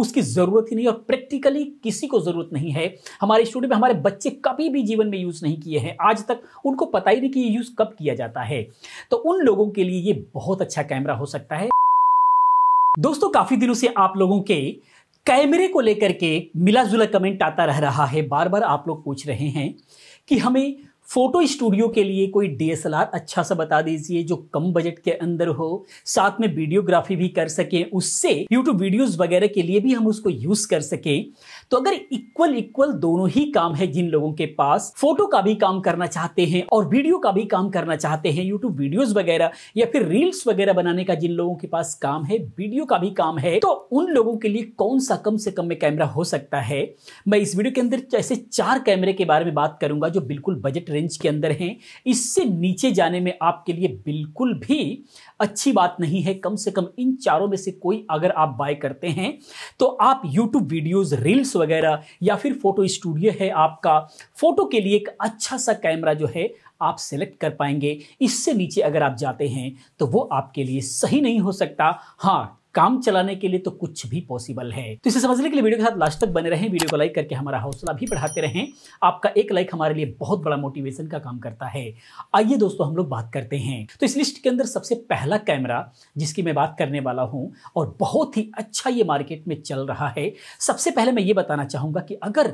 उसकी ज़रूरत ही नहीं और प्रैक्टिकली किसी को ज़रूरत नहीं है हमारे स्टूडियो में हमारे बच्चे कभी भी जीवन में यूज़ नहीं किए हैं आज तक उनको पता ही नहीं कि ये यूज़ कब किया जाता है तो उन लोगों के लिए ये बहुत अच्छा कैमरा हो सकता है दोस्तों काफ़ी दिनों से आप लोगों के कैमरे को लेकर के मिला जुला कमेंट आता रह रहा है बार बार आप लोग पूछ रहे हैं कि हमें फोटो स्टूडियो के लिए कोई डीएसएलआर अच्छा सा बता दीजिए जो कम बजट के अंदर हो साथ में वीडियोग्राफी भी कर सके उससे यूट्यूब वीडियोस वगैरह के लिए भी हम उसको यूज कर सके तो अगर इक्वल इक्वल दोनों ही काम है जिन लोगों के पास फोटो का भी काम करना चाहते हैं और वीडियो का भी काम करना चाहते हैं यूट्यूब वीडियोज वगैरह या फिर रील्स वगैरह बनाने का जिन लोगों के पास काम है वीडियो का भी काम है तो उन लोगों के लिए कौन सा कम से कम में कैमरा हो सकता है मैं इस वीडियो के अंदर ऐसे चार कैमरे के बारे में बात करूंगा जो बिल्कुल बजट रेंज के अंदर हैं इससे नीचे जाने में आपके लिए बिल्कुल भी अच्छी बात नहीं है कम से कम इन चारों में से कोई अगर आप बाय करते हैं तो आप YouTube वीडियोस रील्स वगैरह या फिर फोटो स्टूडियो है आपका फोटो के लिए एक अच्छा सा कैमरा जो है आप सेलेक्ट कर पाएंगे इससे नीचे अगर आप जाते हैं तो वो आपके लिए सही नहीं हो सकता हाँ काम चलाने के लिए तो कुछ भी पॉसिबल है तो इसे समझने के लिए वीडियो के साथ लास्ट तक बने रहें वीडियो को लाइक करके हमारा हौसला भी बढ़ाते रहें आपका एक लाइक हमारे लिए बहुत बड़ा मोटिवेशन का काम करता है आइए दोस्तों हम लोग बात करते हैं तो इस लिस्ट के अंदर सबसे पहला कैमरा जिसकी मैं बात करने वाला हूँ और बहुत ही अच्छा ये मार्केट में चल रहा है सबसे पहले मैं ये बताना चाहूँगा कि अगर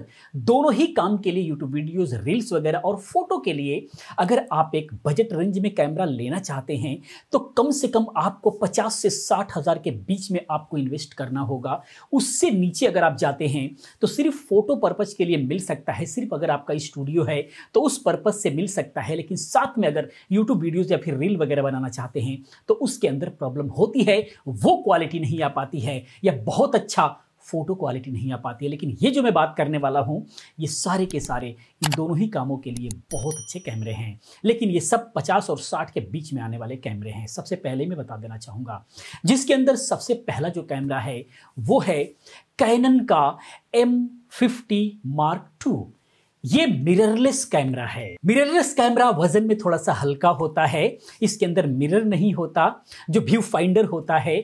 दोनों ही काम के लिए यूट्यूब वीडियोज़ रील्स वगैरह और फोटो के लिए अगर आप एक बजट रेंज में कैमरा लेना चाहते हैं तो कम से कम आपको पचास से साठ हज़ार के बीच में आपको इन्वेस्ट करना होगा उससे नीचे अगर आप जाते हैं तो सिर्फ फोटो पर्पज़ के लिए मिल सकता है सिर्फ अगर आपका स्टूडियो है तो उस पर्पज़ से मिल सकता है लेकिन साथ में अगर यूट्यूब वीडियोज़ या फिर रील वगैरह बनाना चाहते हैं तो उसके अंदर प्रॉब्लम होती है वो क्वालिटी नहीं आ पाती है या बहुत अच्छा फ़ोटो क्वालिटी नहीं आ पाती है लेकिन ये जो मैं बात करने वाला हूँ ये सारे के सारे इन दोनों ही कामों के लिए बहुत अच्छे कैमरे हैं लेकिन ये सब 50 और 60 के बीच में आने वाले कैमरे हैं सबसे पहले मैं बता देना चाहूँगा जिसके अंदर सबसे पहला जो कैमरा है वो है कैनन का एम फिफ्टी मार्क टू ये मिररलेस कैमरा है मिररलेस कैमरा वजन में थोड़ा सा हल्का होता है इसके अंदर मिरर नहीं होता जो व्यू फाइंडर होता है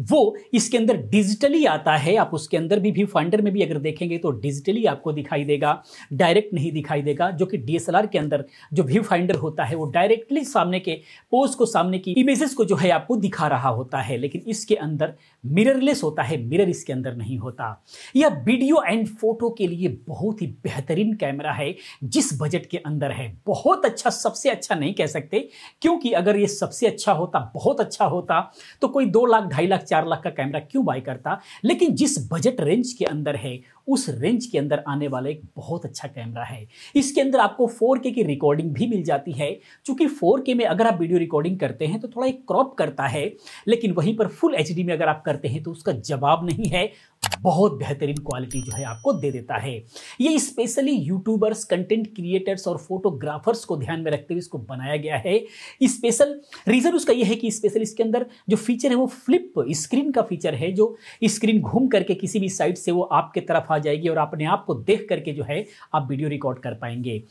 वो इसके अंदर डिजिटली आता है आप उसके अंदर भी व्यू फाइंडर में भी अगर देखेंगे तो डिजिटली आपको दिखाई देगा डायरेक्ट नहीं दिखाई देगा जो कि डीएसएलआर के अंदर जो व्यू फाइंडर होता है वो डायरेक्टली सामने के पोज को सामने की इमेजेस को जो है आपको दिखा रहा होता है लेकिन इसके अंदर मिररलेस होता है मिरर इसके अंदर नहीं होता यह वीडियो एंड फोटो के लिए बहुत ही बेहतरीन कैमरा है जिस बजट के अंदर है बहुत अच्छा सबसे अच्छा नहीं कह सकते क्योंकि अगर ये सबसे अच्छा होता बहुत अच्छा होता तो कोई दो लाख ढाई लाख चार लाख का कैमरा क्यों बाय करता लेकिन जिस बजट रेंज के अंदर है उस रेंज के अंदर आने वाला एक बहुत अच्छा कैमरा है इसके अंदर आपको 4K की रिकॉर्डिंग भी मिल जाती है क्योंकि 4K में अगर आप वीडियो रिकॉर्डिंग करते हैं तो थोड़ा एक क्रॉप करता है लेकिन वहीं पर फुल एच में अगर आप करते हैं तो उसका जवाब नहीं है बहुत बेहतरीन क्वालिटी जो है आपको दे देता है ये स्पेशली यूट्यूबर्स कंटेंट क्रिएटर्स और फोटोग्राफर्स को ध्यान में रखते हुए इसको बनाया गया है स्पेशल रीज़न उसका यह है कि स्पेशल इसके अंदर जो फीचर है वो फ्लिप स्क्रीन का फीचर है जो स्क्रीन घूम करके किसी भी साइड से वो आपके तरफ आ जाएगी और अपने आप को देख करके जो है आप वीडियो रिकॉर्ड कर पाएंगे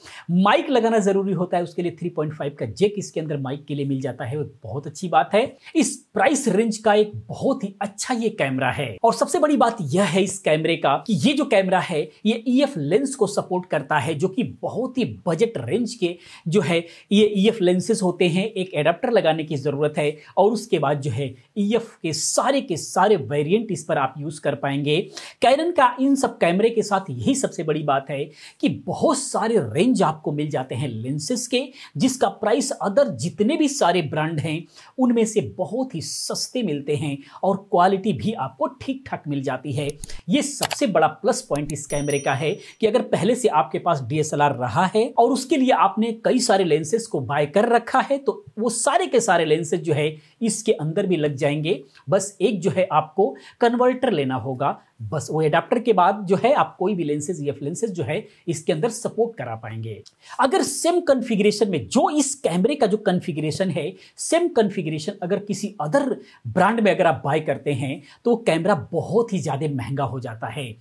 माइक लगाना ज़रूरी होता है उसके लिए 3.5 का जेक इसके अंदर माइक के लिए मिल जाता है बहुत अच्छी बात है इस प्राइस रेंज का एक बहुत ही अच्छा ये कैमरा है और सबसे बड़ी बात यह है इस कैमरे का कि ये जो कैमरा है ये ई e लेंस को सपोर्ट करता है जो कि बहुत ही बजट रेंज के जो है ये ई e लेंसेज होते हैं एक एडाप्टर लगाने की ज़रूरत है और उसके बाद जो है ई e के सारे के सारे वेरियंट इस पर आप यूज़ कर पाएंगे कैरन का इन सब कैमरे के साथ यही सबसे बड़ी बात है कि बहुत सारे रेंज आपको मिल जाते हैं लेंसेज के जिसका प्राइस अदर जितने भी सारे ब्रांड हैं उनमें से बहुत ही सस्ते मिलते हैं और क्वालिटी भी आपको ठीक ठाक मिल जाती है ये सबसे बड़ा प्लस पॉइंट इस कैमरे का है कि अगर पहले से आपके पास डी रहा है और उसके लिए आपने कई सारे लेंसेज को बाय कर रखा है तो वो सारे के सारे लेंसेज जो है इसके अंदर भी लग जाएंगे बस एक जो है आपको कन्वर्टर लेना होगा बस वो एडाप्टर के बाद जो है आप कोई भी लेंसेज या लेंसेज जो है इसके अंदर सपोर्ट करा पाएंगे अगर सेम कन्फिग्रेशन में जो इस कैमरे का जो कन्फिग्रेशन है सेम कन्फिग्रेशन अगर किसी अदर ब्रांड में अगर आप बाय करते हैं तो वो कैमरा बहुत ही ज़्यादा महंगा हो जाता है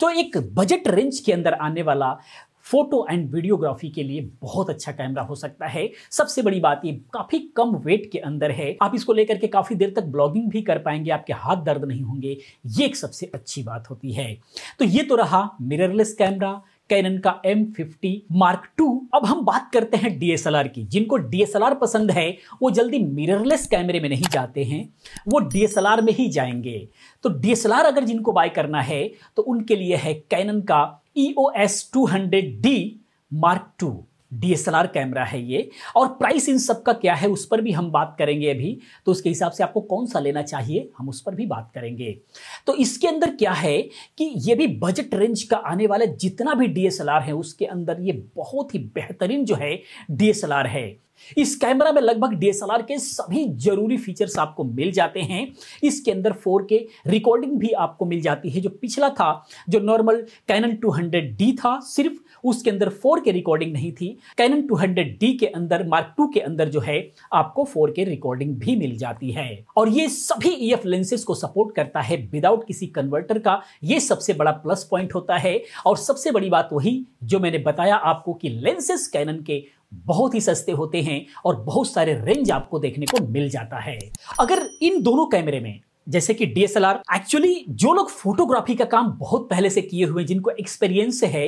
तो एक बजट रेंज के अंदर आने वाला फोटो एंड वीडियोग्राफी के लिए बहुत अच्छा कैमरा हो सकता है सबसे बड़ी बात ये काफी कम वेट के अंदर है आप इसको लेकर के काफी देर तक ब्लॉगिंग भी कर पाएंगे आपके हाथ दर्द नहीं होंगे ये एक सबसे अच्छी बात होती है तो ये तो रहा मिररलेस कैमरा कैनन का M50 Mark II अब हम बात करते हैं DSLR की जिनको DSLR पसंद है वो जल्दी मिररलेस कैमरे में नहीं जाते हैं वो DSLR में ही जाएंगे तो DSLR अगर जिनको बाय करना है तो उनके लिए है कैनन का EOS 200D Mark II. DSLR camera है ये और प्राइस इन सब का क्या है उस पर भी हम बात करेंगे अभी तो उसके हिसाब से आपको कौन सा लेना चाहिए हम उस पर भी बात करेंगे तो इसके अंदर क्या है कि ये भी बजट रेंज का आने वाला जितना भी डीएसएलआर है उसके अंदर ये बहुत ही बेहतरीन जो है डीएसएलआर है इस कैमरा में लगभग डीएसएलआर के सभी जरूरी फीचर्स आपको मिल जाते हैं इसके अंदर फोर के रिकॉर्डिंग भी आपको मिल जाती है जो पिछला था जो नॉर्मल कैनन 200D था सिर्फ उसके अंदर फोर के रिकॉर्डिंग नहीं थी कैनन हंड्रेड के अंदर मार्क टू के अंदर जो है आपको फोर के रिकॉर्डिंग भी मिल जाती है और ये सभी एफ e लेंसेज को सपोर्ट करता है विदाउट किसी कन्वर्टर का ये सबसे बड़ा प्लस पॉइंट होता है और सबसे बड़ी बात वही जो मैंने बताया आपको कि लेंसेस कैनन के बहुत ही सस्ते होते हैं और बहुत सारे रेंज आपको देखने को मिल जाता है अगर इन दोनों कैमरे में जैसे कि डीएसएलआर एक्चुअली जो लोग फोटोग्राफी का काम बहुत पहले से किए हुए जिनको एक्सपीरियंस है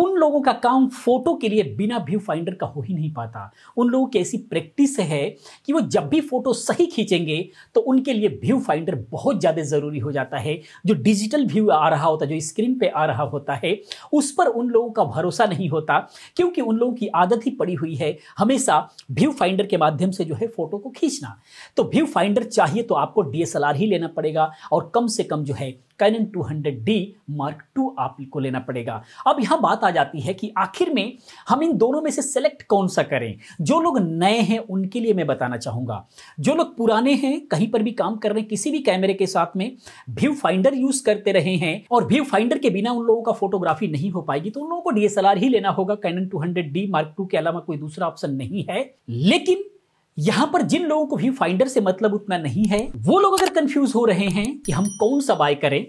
उन लोगों का काम फोटो के लिए बिना व्यू फाइंडर का हो ही नहीं पाता उन लोगों की ऐसी प्रैक्टिस है कि वो जब भी फोटो सही खींचेंगे तो उनके लिए व्यू फाइंडर बहुत ज़्यादा ज़रूरी हो जाता है जो डिजिटल व्यू आ रहा होता है जो स्क्रीन पर आ रहा होता है उस पर उन लोगों का भरोसा नहीं होता क्योंकि उन लोगों की आदत ही पड़ी हुई है हमेशा व्यू फाइंडर के माध्यम से जो है फोटो को खींचना तो व्यू फाइंडर चाहिए तो आपको डी ही लेना पड़ेगा और कम से कम जो है कैनन 200D मार्क टू आपको लेना पड़ेगा अब यहां बात आ जाती है कि आखिर में हम इन दोनों में से सेलेक्ट कौन सा करें जो लोग नए हैं उनके लिए मैं बताना चाहूंगा जो लोग पुराने हैं कहीं पर भी काम कर रहे हैं किसी भी कैमरे के साथ में व्यू फाइंडर यूज करते रहे हैं और व्यू फाइंडर के बिना उन लोगों का फोटोग्राफी नहीं हो पाएगी तो उन लोगों को डीएसएलआर ही लेना होगा कैनन 200D मार्क टू के अलावा कोई दूसरा ऑप्शन नहीं है लेकिन यहां पर जिन लोगों को भी फाइंडर से मतलब उतना नहीं है वो लोग अगर कंफ्यूज हो रहे हैं कि हम कौन सा बाय करें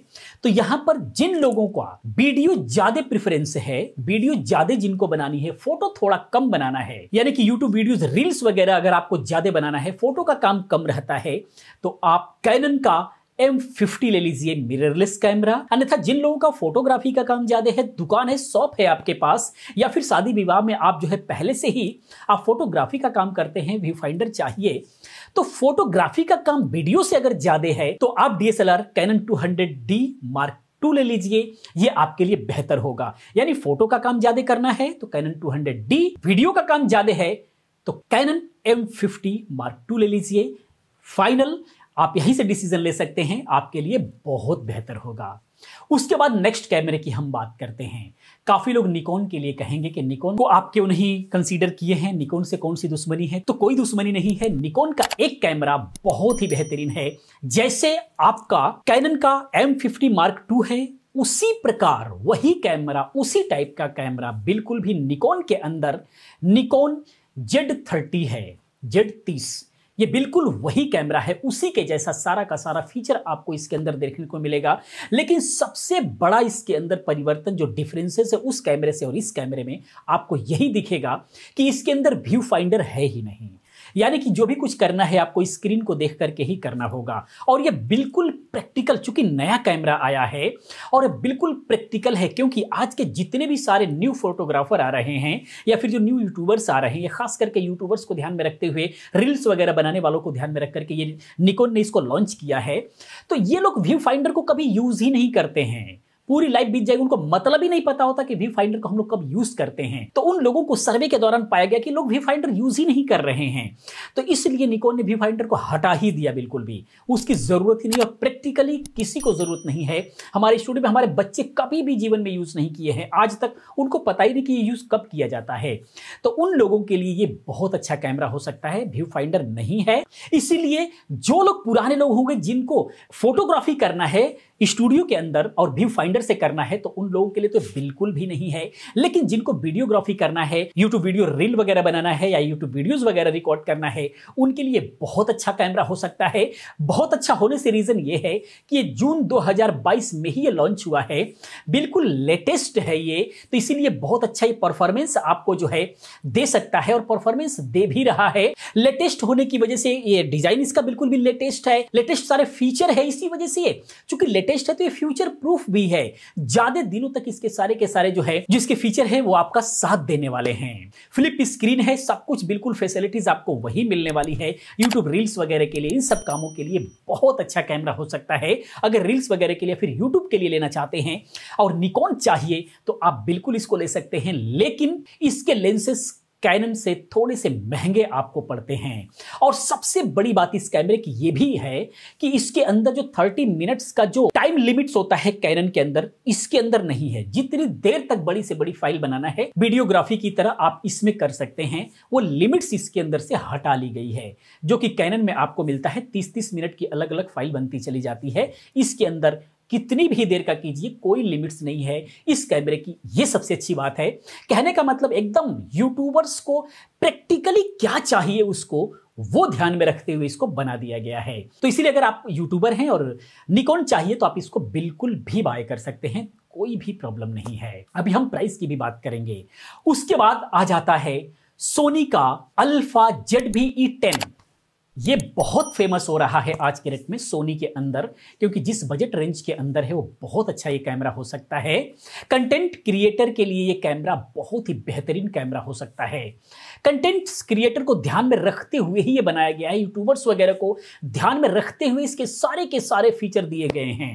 तो यहां पर जिन लोगों का वीडियो ज्यादा प्रिफरेंस है वीडियो ज्यादा जिनको बनानी है फोटो थोड़ा कम बनाना है यानी कि यूट्यूब वीडियोस रील्स वगैरह अगर आपको ज्यादा बनाना है फोटो का काम कम रहता है तो आप कैनन का एम फिफ्टी ले लीजिए मिररलेस कैमरा अन्यथा जिन लोगों का फोटोग्राफी का काम ज्यादा है दुकान है शॉप है आपके पास या फिर शादी विवाह में आप जो है पहले से ही आप फोटोग्राफी का काम करते हैं व्यू फाइंडर चाहिए तो फोटोग्राफी का काम वीडियो से अगर ज्यादा है तो आप DSLR Canon two hundred D mark two ले लीजिए ये आपके लिए बेहतर होगा यानी फोटो का काम ज्यादा करना है तो Canon two hundred D video का काम ज्यादा है तो Canon M fifty mark two ले लीजिए फाइनल आप यहीं से डिसीजन ले सकते हैं आपके लिए बहुत बेहतर होगा उसके बाद नेक्स्ट कैमरे की हम बात करते हैं काफी लोग निकोन के लिए कहेंगे कि निकोन को आप क्यों नहीं कंसीडर किए हैं निकोन से कौन सी दुश्मनी है तो कोई दुश्मनी नहीं है निकोन का एक कैमरा बहुत ही बेहतरीन है जैसे आपका कैनन का एम फिफ्टी मार्क टू है उसी प्रकार वही कैमरा उसी टाइप का कैमरा बिल्कुल भी निकोन के अंदर निकोन जेड थर्टी है जेड तीस ये बिल्कुल वही कैमरा है उसी के जैसा सारा का सारा फीचर आपको इसके अंदर देखने को मिलेगा लेकिन सबसे बड़ा इसके अंदर परिवर्तन जो डिफरेंसेस है उस कैमरे से और इस कैमरे में आपको यही दिखेगा कि इसके अंदर व्यू फाइंडर है ही नहीं यानी कि जो भी कुछ करना है आपको स्क्रीन को देख करके ही करना होगा और ये बिल्कुल प्रैक्टिकल चूंकि नया कैमरा आया है और बिल्कुल प्रैक्टिकल है क्योंकि आज के जितने भी सारे न्यू फोटोग्राफर आ रहे हैं या फिर जो न्यू यूट्यूबर्स आ रहे हैं खास करके यूट्यूबर्स को ध्यान में रखते हुए रील्स वगैरह बनाने वालों को ध्यान में रख करके ये निकोन ने इसको लॉन्च किया है तो ये लोग व्यू फाइंडर को कभी यूज़ ही नहीं करते हैं पूरी लाइफ बीत जाएगी उनको मतलब ही नहीं पता होता कि वी फाइंडर को हम लोग कब यूज करते हैं तो उन लोगों को सर्वे के दौरान पाया गया कि लोग वी फाइंडर यूज ही नहीं कर रहे हैं तो इसलिए निकोन ने वी फाइंडर को हटा ही दिया बिल्कुल भी उसकी जरूरत ही नहीं और प्रैक्टिकली किसी को जरूरत नहीं है हमारे स्टूडियो में हमारे बच्चे कभी भी जीवन में यूज नहीं किए हैं आज तक उनको पता ही नहीं कि ये यूज कब किया जाता है तो उन लोगों के लिए ये बहुत अच्छा कैमरा हो सकता है व्यू फाइंडर नहीं है इसीलिए जो लोग पुराने लोग होंगे जिनको फोटोग्राफी करना है स्टूडियो के अंदर और व्यू फाइंडर से करना है तो उन लोगों के लिए तो बिल्कुल भी नहीं है लेकिन जिनको वीडियोग्राफी करना है यूट्यूब वीडियो रील वगैरह बनाना है या यूट्यूब वीडियोज वगैरह रिकॉर्ड करना है उनके लिए बहुत अच्छा कैमरा हो सकता है बहुत अच्छा होने से रीजन ये है कि ये जून 2022 में ही ये लॉन्च हुआ है बिल्कुल लेटेस्ट है ये तो इसीलिए बहुत अच्छा ये परफॉर्मेंस आपको जो है दे सकता है और परफॉर्मेंस दे भी रहा है लेटेस्ट होने की वजह से ये डिजाइन इसका बिल्कुल भी लेटेस्ट है लेटेस्ट सारे फीचर है इसी वजह से चूंकि लेटेस्ट टेस्ट है तो ये फ्यूचर प्रूफ भी है ज्यादा दिनों तक इसके सारे के सारे जो है जो इसके फीचर है वो आपका साथ देने वाले हैं फ्लिप स्क्रीन है सब कुछ बिल्कुल फैसिलिटीज आपको वही मिलने वाली है यूट्यूब रील्स वगैरह के लिए इन सब कामों के लिए बहुत अच्छा कैमरा हो सकता है अगर रील्स वगैरह के लिए फिर यूट्यूब के लिए लेना चाहते हैं और निकॉन चाहिए तो आप बिल्कुल इसको ले सकते हैं लेकिन इसके लेंसेस कैनन से थोड़े से महंगे आपको पड़ते हैं और सबसे बड़ी बात इस कैमरे की यह भी है कि इसके अंदर जो 30 मिनट्स का जो टाइम लिमिट्स होता है कैनन के अंदर इसके अंदर नहीं है जितनी देर तक बड़ी से बड़ी फाइल बनाना है वीडियोग्राफी की तरह आप इसमें कर सकते हैं वो लिमिट्स इसके अंदर से हटा ली गई है जो कि कैनन में आपको मिलता है तीस तीस मिनट की अलग अलग फाइल बनती चली जाती है इसके अंदर कितनी भी देर का कीजिए कोई लिमिट्स नहीं है इस कैमरे की ये सबसे अच्छी बात है कहने का मतलब एकदम यूट्यूबर्स को प्रैक्टिकली क्या चाहिए उसको वो ध्यान में रखते हुए इसको बना दिया गया है तो इसीलिए अगर आप यूट्यूबर हैं और निकोन चाहिए तो आप इसको बिल्कुल भी बाय कर सकते हैं कोई भी प्रॉब्लम नहीं है अभी हम प्राइस की भी बात करेंगे उसके बाद आ जाता है सोनी का अल्फा जेड भी ई टेन ये बहुत फेमस हो रहा है आज के डेट में सोनी के अंदर क्योंकि जिस बजट रेंज के अंदर है वो बहुत अच्छा ये कैमरा हो सकता है कंटेंट क्रिएटर के लिए ये कैमरा बहुत ही बेहतरीन कैमरा हो सकता है कंटेंट क्रिएटर को ध्यान में रखते हुए ही ये बनाया गया है यूट्यूबर्स वगैरह को ध्यान में रखते हुए इसके सारे के सारे फीचर दिए गए हैं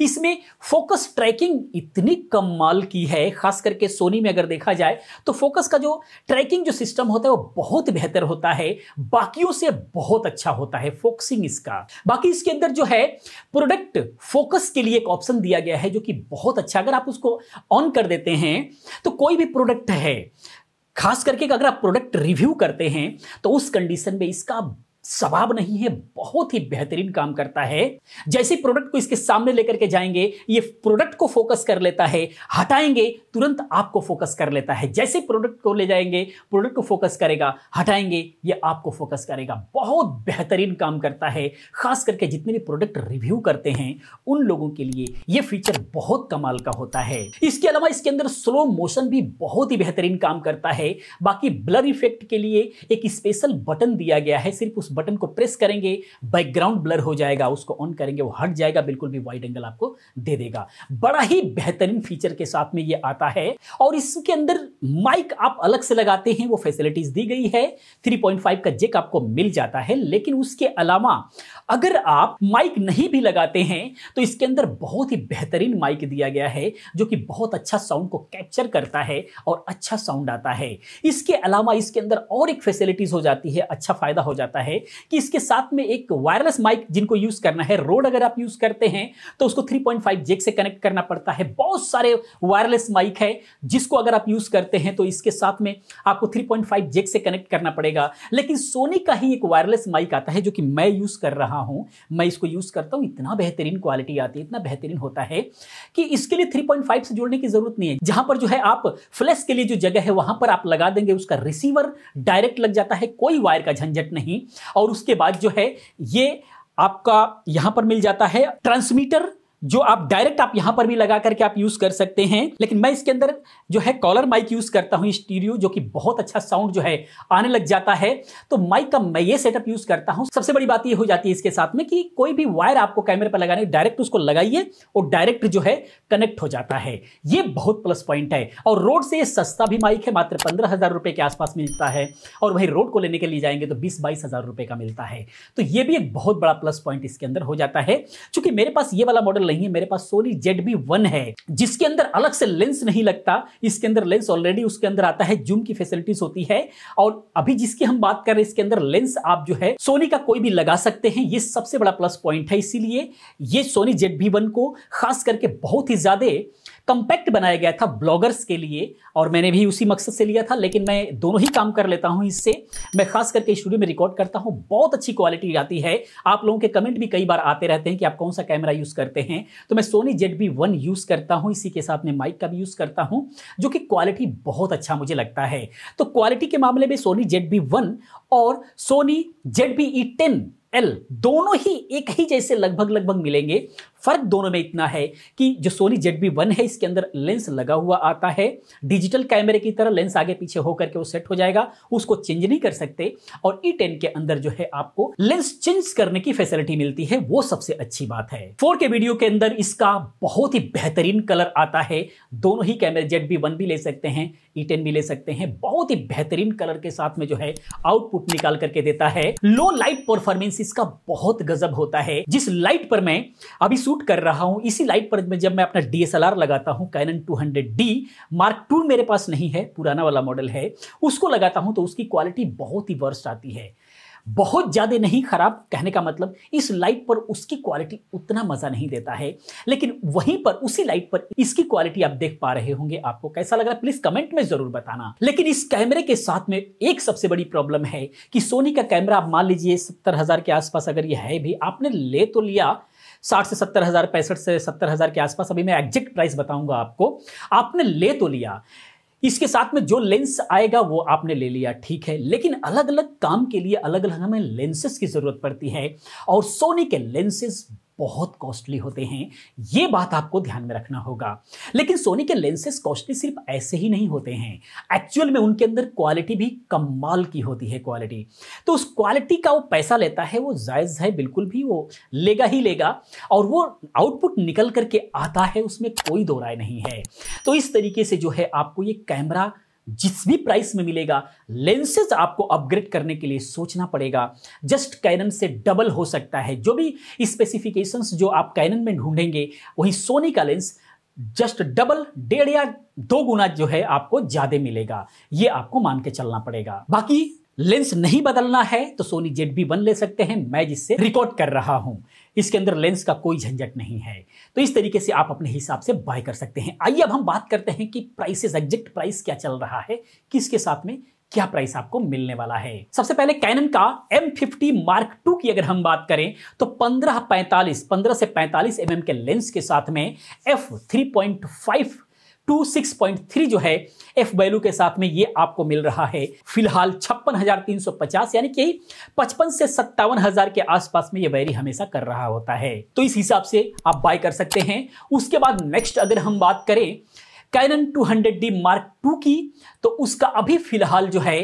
इसमें फोकस ट्रैकिंग इतनी कम माल की है खास करके सोनी में अगर देखा जाए तो फोकस का जो ट्रैकिंग जो सिस्टम होता है वो बहुत बेहतर होता है बाकियों से बहुत बहुत अच्छा होता है फोकसिंग इसका बाकी इसके अंदर जो है प्रोडक्ट फोकस के लिए एक ऑप्शन दिया गया है जो कि बहुत अच्छा अगर आप उसको ऑन कर देते हैं तो कोई भी प्रोडक्ट है खास करके अगर आप प्रोडक्ट रिव्यू करते हैं तो उस कंडीशन में इसका सवाब नहीं है बहुत ही बेहतरीन काम करता है जैसे प्रोडक्ट को इसके सामने लेकर के जाएंगे ये प्रोडक्ट को फोकस कर लेता है हटाएंगे तुरंत आपको फोकस कर लेता है जैसे प्रोडक्ट को ले जाएंगे प्रोडक्ट को फोकस करेगा हटाएंगे ये आपको फोकस करेगा बहुत बेहतरीन काम करता है खास करके जितने भी प्रोडक्ट रिव्यू करते हैं उन लोगों के लिए ये फीचर बहुत कमाल का होता है इसके अलावा इसके अंदर स्लो मोशन भी बहुत ही बेहतरीन काम करता है बाकी ब्लर इफेक्ट के लिए एक स्पेशल बटन दिया गया है सिर्फ उस बटन को प्रेस करेंगे बैकग्राउंड ब्लर हो जाएगा उसको ऑन करेंगे वो हट जाएगा बिल्कुल भी वाइड एंगल आपको दे देगा बड़ा ही बेहतरीन फीचर के साथ में ये आता है और इसके अंदर माइक आप अलग से लगाते हैं वो फैसिलिटीज दी गई है 3.5 का जेक आपको मिल जाता है लेकिन उसके अलावा अगर आप माइक नहीं भी लगाते हैं तो इसके अंदर बहुत ही बेहतरीन माइक दिया गया है जो कि बहुत अच्छा साउंड को कैप्चर करता है और अच्छा साउंड आता है इसके अलावा इसके अंदर और एक फैसिलिटीज हो जाती है अच्छा फायदा हो जाता है कि इसके साथ में एक वायरलेस माइक जिनको यूज करना है रोड अगर आप यूज करते हैं तो उसको थ्री 3.5 जेक e से कनेक्ट करना पड़ता है बहुत सारे वायरलेस माइक है जिसको अगर आप यूज़ करते हैं तो इसके साथ में आपको 3.5 जेक e से कनेक्ट करना पड़ेगा लेकिन सोनी का ही एक वायरलेस माइक आता है जो कि मैं यूज़ कर रहा हूं मैं इसको यूज़ करता हूं इतना बेहतरीन क्वालिटी आती है इतना बेहतरीन होता है कि इसके लिए थ्री से जोड़ने की ज़रूरत नहीं है जहां पर जो है आप फ्लैश के लिए जो जगह है वहां पर आप लगा देंगे उसका रिसीवर डायरेक्ट लग जाता है कोई वायर का झंझट नहीं और उसके बाद जो है ये आपका यहां पर मिल जाता है ट्रांसमीटर जो आप डायरेक्ट आप यहां पर भी लगा करके आप यूज कर सकते हैं लेकिन मैं इसके अंदर जो है कॉलर माइक यूज करता हूं स्टीरियो जो कि बहुत अच्छा साउंड जो है आने लग जाता है तो माइक का मैं ये सेटअप यूज करता हूं सबसे बड़ी बात ये हो जाती है इसके साथ में कि कोई भी वायर आपको कैमरे पर लगाने डायरेक्ट उसको लगाइए और डायरेक्ट जो है कनेक्ट हो जाता है ये बहुत प्लस पॉइंट है और रोड से सस्ता भी माइक है मात्र पंद्रह हजार रुपए के आसपास मिलता है और वही रोड को लेने के लिए जाएंगे तो बीस बाईस हजार रुपए का मिलता है तो ये भी एक बहुत बड़ा प्लस पॉइंट इसके अंदर हो जाता है चूंकि मेरे पास ये वाला मॉडल नहीं है मेरे पास सोनी जेड बी वन है जिसके अंदर अलग से लेंस नहीं लगता इसके अंदर लेंस ऑलरेडी उसके अंदर आता है जूम की फैसिलिटीज होती है और अभी जिसकी हम बात कर रहे हैं इसके अंदर लेंस आप जो है सोनी का कोई भी लगा सकते हैं ये सबसे बड़ा प्लस पॉइंट है इसीलिए ये सोनी जेड बी वन को खास करके बहुत ही ज्यादा कंपैक्ट बनाया गया था ब्लॉगर्स के लिए और मैंने भी उसी मकसद से लिया था लेकिन मैं दोनों ही काम कर लेता हूं इससे मैं खास करके स्टूडियो में रिकॉर्ड करता हूं बहुत अच्छी क्वालिटी आती है आप लोगों के कमेंट भी कई बार आते रहते हैं कि आप कौन सा कैमरा यूज़ करते हैं तो मैं Sony Z B one use करता हूँ इसी के साथ में माइक का भी यूज़ करता हूँ जो कि क्वालिटी बहुत अच्छा मुझे लगता है तो क्वालिटी के मामले में सोनी जेड बी वन और Sony Z B E ten L दोनों ही एक ही जैसे लगभग लगभग मिलेंगे फर्क दोनों में इतना है कि जो सोनी जेड बी वन है इसके अंदर लेंस लगा हुआ आता है डिजिटल कैमरे की तरह लेंस आगे पीछे होकर के वो सेट हो जाएगा उसको चेंज नहीं कर सकते और ई e टेन के अंदर जो है आपको लेंस चेंज करने की फैसिलिटी मिलती है वो सबसे अच्छी बात है फोर के वीडियो के अंदर इसका बहुत ही बेहतरीन कलर आता है दोनों ही कैमरे जेड बी वन भी ले सकते हैं ई e टेन भी ले सकते हैं बहुत ही बेहतरीन कलर के साथ में जो है आउटपुट निकाल करके देता है लो लाइट परफॉर्मेंस इसका बहुत गजब होता है जिस लाइट पर मैं अभी शूट कर रहा हूं इसी लाइट पर जब मैं अपना डी लगाता हूँ कैनन 200D मार्क टू मेरे पास नहीं है पुराना वाला मॉडल है उसको लगाता हूं तो उसकी क्वालिटी बहुत ही वर्स्ट आती है बहुत ज़्यादा नहीं खराब कहने का मतलब इस लाइट पर उसकी क्वालिटी उतना मज़ा नहीं देता है लेकिन वहीं पर उसी लाइट पर इसकी क्वालिटी आप देख पा रहे होंगे आपको कैसा लग रहा है प्लीज़ कमेंट में ज़रूर बताना लेकिन इस कैमरे के साथ में एक सबसे बड़ी प्रॉब्लम है कि सोनी का कैमरा आप मान लीजिए सत्तर हज़ार के आसपास अगर यह है भी आपने ले तो लिया साठ से सत्तर हज़ार पैंसठ से सत्तर हज़ार के आसपास अभी मैं एग्जैक्ट प्राइस बताऊंगा आपको आपने ले तो लिया इसके साथ में जो लेंस आएगा वो आपने ले लिया ठीक है लेकिन अलग अलग काम के लिए अलग अलग हमें लेंसेज की ज़रूरत पड़ती है और सोनी के लेंसेज बहुत कॉस्टली होते हैं ये बात आपको ध्यान में रखना होगा लेकिन सोनी के लेंसेज कॉस्टली सिर्फ ऐसे ही नहीं होते हैं एक्चुअल में उनके अंदर क्वालिटी भी कमाल की होती है क्वालिटी तो उस क्वालिटी का वो पैसा लेता है वो जायज़ है बिल्कुल भी वो लेगा ही लेगा और वो आउटपुट निकल करके आता है उसमें कोई दो राय नहीं है तो इस तरीके से जो है आपको ये कैमरा जिस भी प्राइस में मिलेगा लेंसेज आपको अपग्रेड करने के लिए सोचना पड़ेगा जस्ट कैनन से डबल हो सकता है जो भी स्पेसिफिकेशंस जो आप कैनन में ढूंढेंगे वही सोनी का लेंस जस्ट डबल डेढ़ या दो गुना जो है आपको ज्यादा मिलेगा ये आपको मान के चलना पड़ेगा बाकी लेंस नहीं बदलना है तो सोनी जेड भी बन ले सकते हैं मैं जिससे रिकॉर्ड कर रहा हूं इसके अंदर लेंस का कोई झंझट नहीं है तो इस तरीके से आप अपने हिसाब से बाय कर सकते हैं आइए अब हम बात करते हैं कि प्राइसेस एग्जेक्ट प्राइस क्या चल रहा है किसके साथ में क्या प्राइस आपको मिलने वाला है सबसे पहले कैनन का M50 मार्क टू की अगर हम बात करें तो 15 45 15 से 45 एम mm के लेंस के साथ में f3.5 26.3 जो है एफ वैल्यू के साथ में ये आपको मिल रहा है फिलहाल छप्पन हजार तीन सौ पचास यानी कि पचपन से सत्तावन हजार के आसपास में ये वैरी हमेशा कर रहा होता है तो इस हिसाब से आप बाय कर सकते हैं उसके बाद नेक्स्ट अगर हम बात करें कैनन 200D मार्क टू की तो उसका अभी फिलहाल जो है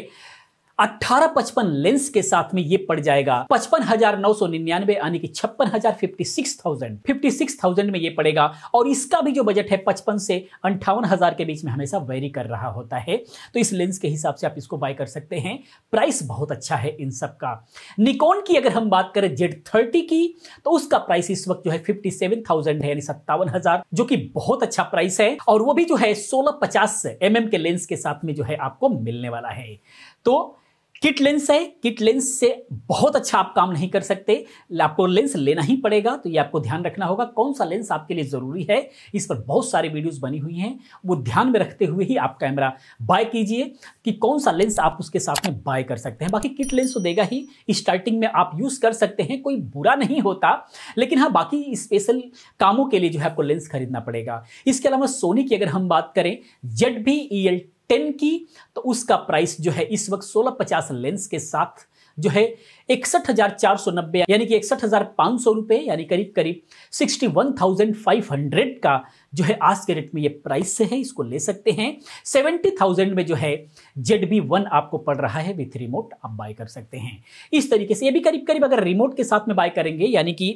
अठारह पचपन लेंस के साथ में ये पड़ जाएगा पचपन हजार नौ सौ निन्यानवे यानी कि छप्पन हजार fifty six thousand fifty six thousand में ये पड़ेगा और इसका भी जो बजट है पचपन से अंठावन हजार के बीच में हमेशा वेरी कर रहा होता है तो इस लेंस के हिसाब से आप इसको बाय कर सकते हैं प्राइस बहुत अच्छा है इन सब का निकोन की अगर हम बात करें जेड थर्टी की तो उसका प्राइस इस वक्त जो है फिफ्टी सेवन थाउजेंड है यानी सत्तावन हजार जो कि बहुत अच्छा प्राइस है और वो भी जो है सोलह पचास एम mm के लेंस के साथ में जो है आपको मिलने वाला है तो किट लेंस है किट लेंस से बहुत अच्छा आप काम नहीं कर सकते आपको लेंस लेना ही पड़ेगा तो ये आपको ध्यान रखना होगा कौन सा लेंस आपके लिए ज़रूरी है इस पर बहुत सारी वीडियोस बनी हुई हैं वो ध्यान में रखते हुए ही आप कैमरा बाय कीजिए कि कौन सा लेंस आप उसके साथ में बाय कर सकते हैं बाकी किट लेंस तो देगा ही स्टार्टिंग में आप यूज़ कर सकते हैं कोई बुरा नहीं होता लेकिन हाँ बाकी स्पेशल कामों के लिए जो है आपको लेंस खरीदना पड़ेगा इसके अलावा सोनी की अगर हम बात करें जेड भी ई e एल टेन की तो उसका प्राइस जो है इस वक्त सोलह पचास लेंस के साथ जो है इकसठ हजार चार सौ नब्बे यानी कि इकसठ हजार पाँच सौ रुपए यानी करीब करीब sixty one thousand five hundred का जो है आज के रेट में ये प्राइस है इसको ले सकते हैं सेवेंटी थाउजेंड में जो है जेड बी वन आपको पड़ रहा है विथ रिमोट आप बाय कर सकते हैं इस तरीके से ये भी करीब करीब अगर रिमोट के साथ में बाय करेंगे यानी कि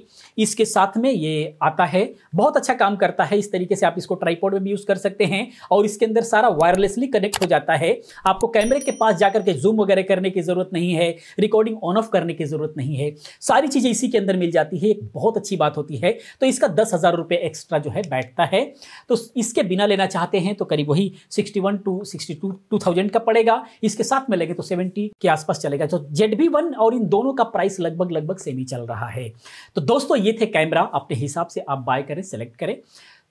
इसके साथ में ये आता है बहुत अच्छा काम करता है इस तरीके से आप इसको ट्राईपोर्ड में भी यूज़ कर सकते हैं और इसके अंदर सारा वायरलेसली कनेक्ट हो जाता है आपको कैमरे के पास जाकर के जूम वगैरह करने की ज़रूरत नहीं है रिकॉर्डिंग ऑन ऑफ करने की ज़रूरत नहीं है सारी चीज़ें इसी के अंदर मिल जाती है एक बहुत अच्छी बात होती है तो इसका दस हज़ार रुपये एक्स्ट्रा जो है बैठता है तो इसके बिना लेना चाहते हैं तो करीब वही sixty one to sixty two two thousand का पड़ेगा इसके साथ में लगे तो सेवेंटी के आसपास चलेगा तो जेड बी वन और इन दोनों का प्राइस लगभग लगभग सेम ही चल रहा है तो दोस्तों ये थे कैमरा अपने हिसाब से आप बाय करें सेलेक्ट करें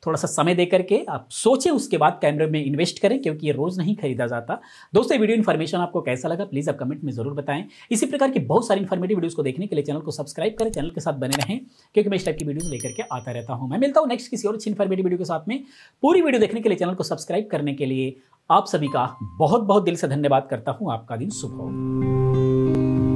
थोड़ा सा समय दे करके आप सोचें उसके बाद कैमरे में इन्वेस्ट करें क्योंकि ये रोज़ नहीं खरीदा जाता दोस्तों ये वीडियो इन्फॉर्मेशन आपको कैसा लगा प्लीज़ आप कमेंट में ज़रूर बताएं इसी प्रकार की बहुत सारी इन्फॉर्मेटिव वीडियोस को देखने के लिए चैनल को सब्सक्राइब करें चैनल के साथ बने रहें क्योंकि मैं इस टाइप की वीडियो लेकर के आता रहता हूँ मैं मिलता हूँ नेक्स्ट किसी और अच्छी इन्फॉर्मेटिव वीडियो के साथ में पूरी वीडियो देखने के लिए चैनल को सब्सक्राइब करने के लिए आप सभी का बहुत बहुत दिल से धन्यवाद करता हूँ आपका दिन शुभ हो